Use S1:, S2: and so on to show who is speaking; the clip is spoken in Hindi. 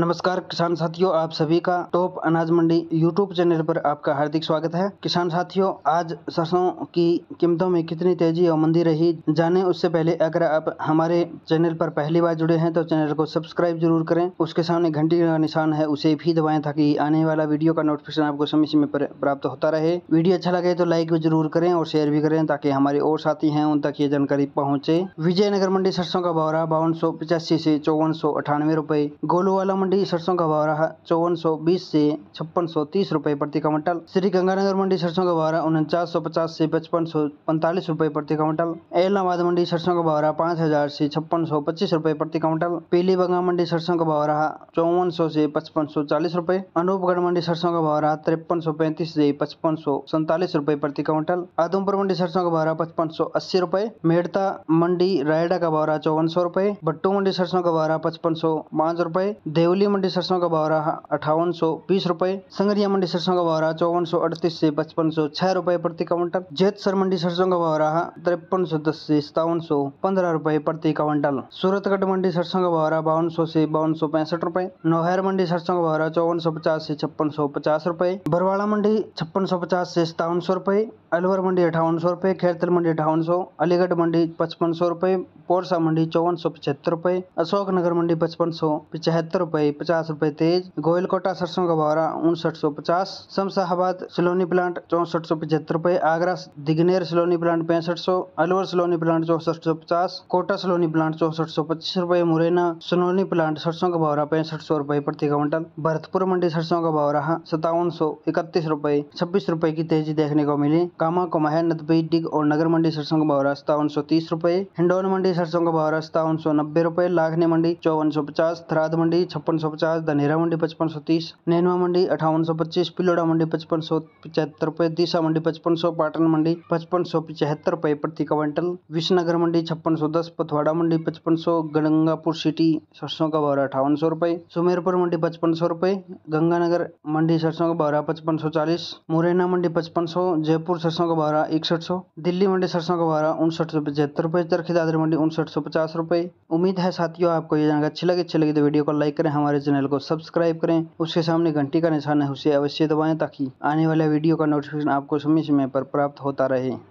S1: नमस्कार किसान साथियों आप सभी का टॉप अनाज मंडी यूट्यूब चैनल पर आपका हार्दिक स्वागत है किसान साथियों आज सरसों की कीमतों में कितनी तेजी और मंदी रही जाने उससे पहले अगर आप हमारे चैनल पर पहली बार जुड़े हैं तो चैनल को सब्सक्राइब जरूर करें उसके सामने घंटी का निशान है उसे भी दबाएं ताकि आने वाला वीडियो का नोटिफिकेशन आपको समय समय पर प्राप्त होता रहे वीडियो अच्छा लगे तो लाइक भी जरूर करें और शेयर भी करें ताकि हमारे और साथी हैं उन तक ये जानकारी पहुँचे विजयनगर मंडी सरसों का बौरा बावन सौ से चौवन सौ अठानवे रुपए वाला मंडी मंडी सरसों का भाव रहा चौवन सौ बीस से छप्पन सौ तीस रूपए प्रति क्विंटल श्री गंगानगर मंडी सरसों का भाव उनचास सौ पचास से पचपन सौ पैंतालीस रुपये प्रति क्विंटल एलाहाबाद मंडी सरसों का भाव पाँच हजार से छप्पन सौ पच्चीस रूपए प्रति क्विंटल पीली बंगा मंडी सरसों का भाव रहा चौवन सौ से पचपन सौ चालीस रुपये अनूपगढ़ मंडी सरसों का भाव रहा तिरपन सौ पैंतीस से पचपन सौ सैंतालीस रुपये प्रति क्विंटल आदमपुर मंडी सरसों का भाव रहा पचपन सौ अस्सी रुपये मेहता मंडी रायडा का भाव रहा चौवन सौ रुपये भट्टू मंडी सरसों का भाव रहा पचपन सौ पांच रूपए देव देवली मंडी सरसों का भाव रहा अठावन सौ बीस रूपए संगरिया मंडी सरसों का भाव रहा चौवन सौ अड़तीस से पचपन सौ छह रूपए प्रति क्विंटल जेतसर मंडी सरसों का भाव रहा तिरपन सौ दस से सतावन सौ पंद्रह रूपए प्रति क्विंटल सूरतगढ़ मंडी सरसों का भाव रहा बावन सौ से बावन सौ पैंसठ रूपए नोहर मंडी सरसों का भाव रहा चौवन सौ पचास से छप्पन सौ पचास रूपए बरवाड़ा मंडी छप्पन सौ पचास से सतावन सौ रूपए अलवर मंडी अठावन सौ रूपए खैरतल मंडी अठावन सौ अलीगढ़ मंडी पचपन सौ रूपए पोरसा मंडी चौवन सौ पचहत्तर रूपए अशोकनगर मंडी पचपन सौ पचहत्तर रूपए रुपए पचास रुपए तेज गोयल कोटा सरसों का बारा उनसठ सौ पचास शमशाहबाद सलोनी प्लांट चौसठ सौ पचहत्तर रुपए आगरा दिग्नेर सलोनी प्लांट पैंसठ सौ अलवर सलोनी प्लांट चौसठ सौ पचास कोटा सलोनी प्लांट चौसठ सौ पच्चीस रुपए मुरैना सलोनी प्लांट सरसों का बहरा पैंसठ सौ रुपए प्रति क्विंटल भरतपुर मंडी सरसों का बहरा सतावन सौ इकतीस रुपए छब्बीस रुपए की तेजी देखने को मिली कामा को मह नदबी डिग और नगर मंडी सरसों का बहरा सतावन सौ तीस रुपए हिंडौन मंडी सरसों का बहरा सतावन सौ नब्बे रुपए लाखनी मंडी चौवन सौ पचास थराद मंडी छप्पन छप्पन सौ पचास धनेरा मंडी पचपन सौ तीस नैनवा मंडी अठावन सौ पच्चीस पिलोड़ा मंडी पचपन सौ पचहत्तर रुपए दिशा मंडी पचपन सौ पाटन मंडी पचपन सौ पचहत्तर रुपए प्रति क्विंटल विश्वनगर मंडी छप्पन सौ दस पथवाड़ा मंडी पचपन सौ गंगापुर सिटी सरसों का भौरा अठावन सौ रुपये सुमेरपुर मंडी पचपन सौ रुपए गंगानगर मंडी सरसों का भौरा पचपन सौ चालीस मुरैना मंडी पचपन सौ जयपुर सरसों का भौरा इकसठ सौ दिल्ली मंडी सरसों का बारह उनसठ सौ पचहत्तर रुपये चरखी दादरी मंडी उनसठ सौ पचास रुपए उम्मीद है साथियों आपको ये जानकारी अच्छी लगी अच्छी लगी तो वीडियो को लाइक करें हमारे चैनल को सब्सक्राइब करें उसके सामने घंटी का निशान है उसे अवश्य दबाएं ताकि आने वाले वीडियो का नोटिफिकेशन आपको समय समय पर प्राप्त होता रहे